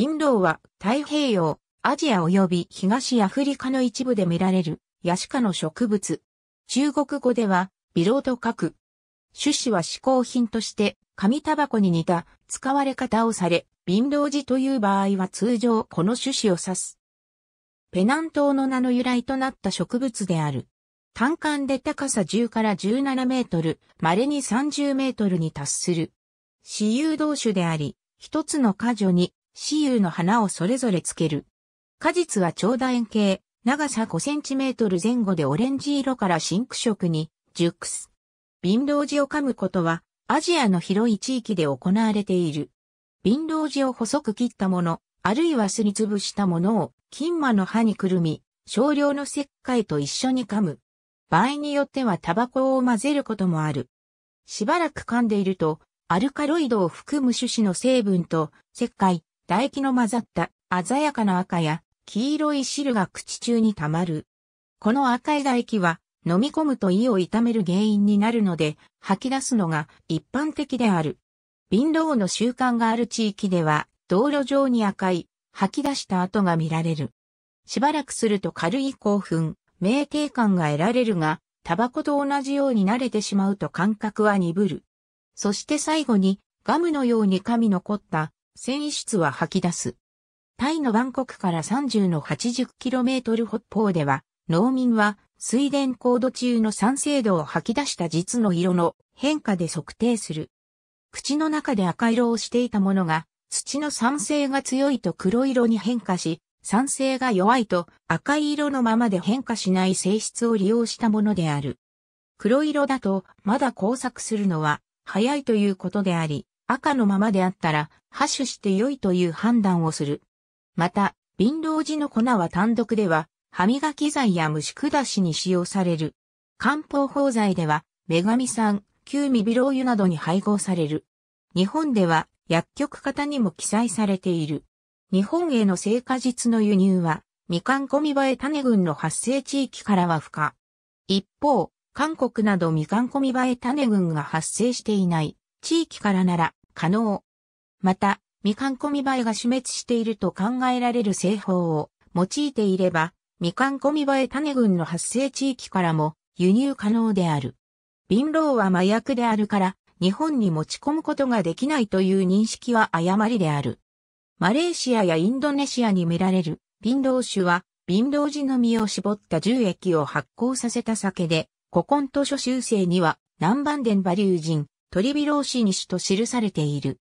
瓶老は太平洋、アジア及び東アフリカの一部で見られるヤシ科の植物。中国語では、ロ老と書く。種子は嗜好品として、紙タバコに似た使われ方をされ、貧乏児という場合は通常この種子を指す。ペナン島の名の由来となった植物である。単管で高さ10から17メートル、稀に30メートルに達する。私有同種であり、一つの果樹に雌雄の花をそれぞれつける。果実は長楕円形、長さ5センチメートル前後でオレンジ色から深紅色に熟す。貧乏寺を噛むことはアジアの広い地域で行われている。貧乏寺を細く切ったもの、あるいはすりつぶしたものを金馬の葉にくるみ、少量の石灰と一緒に噛む。場合によってはタバコを混ぜることもある。しばらく噛んでいると、アルカロイドを含む種子の成分と石灰、唾液の混ざった鮮やかな赤や黄色い汁が口中に溜まる。この赤い唾液は飲み込むと胃を痛める原因になるので吐き出すのが一般的である。貧乏の習慣がある地域では道路上に赤い吐き出した跡が見られる。しばらくすると軽い興奮、酩酊感が得られるが、タバコと同じように慣れてしまうと感覚は鈍る。そして最後にガムのように噛み残った繊維質は吐き出す。タイのバンコクから30の8 0トル北方では、農民は水田高度中の酸性度を吐き出した実の色の変化で測定する。口の中で赤色をしていたものが、土の酸性が強いと黒色に変化し、酸性が弱いと赤い色のままで変化しない性質を利用したものである。黒色だとまだ交錯するのは早いということであり、赤のままであったら、ハッシュして良いという判断をする。また、貧乏時の粉は単独では、歯磨き剤や虫下しに使用される。漢方法剤では、女神酸、旧未微老油などに配合される。日本では、薬局型にも記載されている。日本への生果実の輸入は、みかんコミバエ種群の発生地域からは不可。一方、韓国などみかんコミバエ種群が発生していない地域からなら、可能。また、みかんこみ映えが死滅していると考えられる製法を用いていれば、みかんこみ映え種群の発生地域からも輸入可能である。貧乏は麻薬であるから、日本に持ち込むことができないという認識は誤りである。マレーシアやインドネシアに見られる、貧乏酒は、貧乏寺の実を絞った重液を発酵させた酒で、古今図書修正には、南蛮伝馬竜人、トリビローシ西と記されている。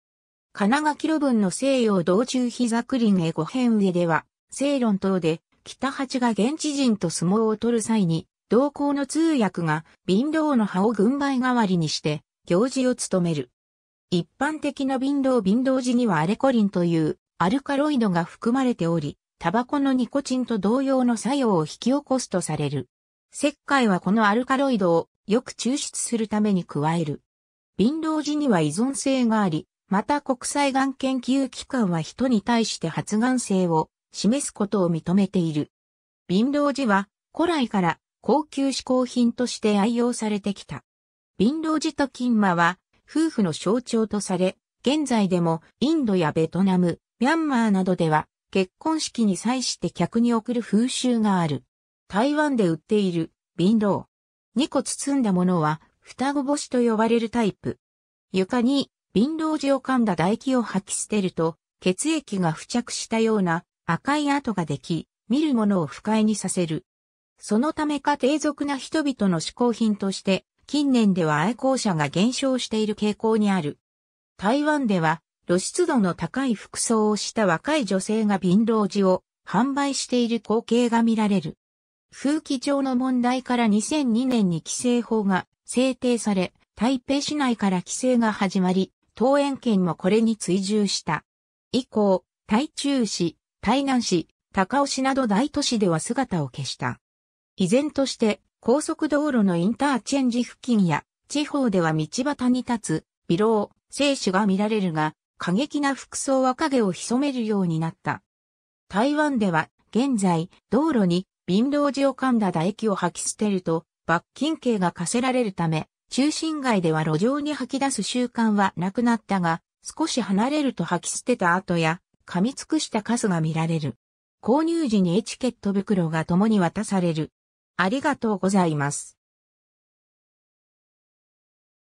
金垣路文の西洋道中膝クリンへ五編上では、正論等で、北八が現地人と相撲を取る際に、同行の通訳が、貧乏の葉を軍配代わりにして、行事を務める。一般的な貧乏貧乏時にはアレコリンというアルカロイドが含まれており、タバコのニコチンと同様の作用を引き起こすとされる。石灰はこのアルカロイドをよく抽出するために加える。貧乏時には依存性があり、また国際がん研究機関は人に対して発がん性を示すことを認めている。貧乏時は古来から高級嗜好品として愛用されてきた。貧乏時と金馬は夫婦の象徴とされ、現在でもインドやベトナム、ミャンマーなどでは結婚式に際して客に送る風習がある。台湾で売っている貧乏。2個包んだものは双子星と呼ばれるタイプ。床に、貧老ジを噛んだ唾液を吐き捨てると、血液が付着したような赤い跡ができ、見る者を不快にさせる。そのためか低俗な人々の嗜好品として、近年では愛好者が減少している傾向にある。台湾では、露出度の高い服装をした若い女性が貧老寺を販売している光景が見られる。風紀上の問題から2002年に規制法が制定され、台北市内から規制が始まり、桃園県もこれに追従した。以降、台中市、台南市、高尾市など大都市では姿を消した。依然として高速道路のインターチェンジ付近や地方では道端に立つ微老、生死が見られるが過激な服装は影を潜めるようになった。台湾では現在道路に貧道寺を噛んだ唾液を吐き捨てると罰金刑が課せられるため、中心街では路上に吐き出す習慣はなくなったが、少し離れると吐き捨てた後や、噛み尽くしたカスが見られる。購入時にエチケット袋が共に渡される。ありがとうございます。